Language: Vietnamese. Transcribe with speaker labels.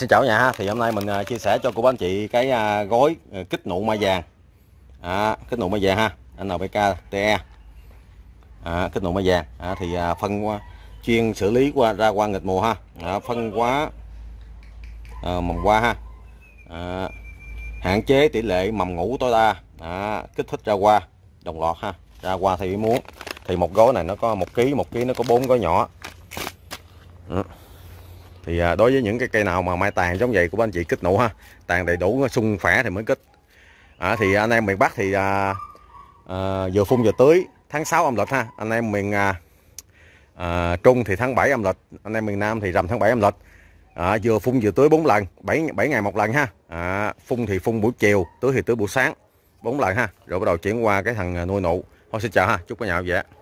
Speaker 1: Xin chào nhà ha, thì hôm nay mình à, chia sẻ cho cô bác anh chị cái à, gói à, kích nụ mai vàng à, Kích nụ mai vàng ha, nbk TE à, Kích nụ mai vàng à, thì phân qua, chuyên xử lý qua ra qua nghịch mùa ha à, Phân quá à, mầm qua ha à, Hạn chế tỷ lệ mầm ngủ tối đa à, Kích thích ra qua đồng loạt ha Ra qua thì muốn Thì một gói này nó có một ký, một ký nó có bốn gói nhỏ à thì à, đối với những cái cây nào mà mai tàn giống vậy của anh chị kích nụ ha tàn đầy đủ à, sung khỏe thì mới kích à, thì anh em miền Bắc thì à, à, vừa phun vừa tưới tháng 6 âm lịch ha anh em miền à, à, Trung thì tháng 7 âm lịch anh em miền Nam thì rằm tháng 7 âm lịch à, vừa phun vừa tưới bốn lần 7, 7 ngày một lần ha à, phun thì phun buổi chiều tưới thì tưới buổi sáng bốn lần ha rồi bắt đầu chuyển qua cái thằng à, nuôi nụ thôi xin chào ha chúc cả nhà vậy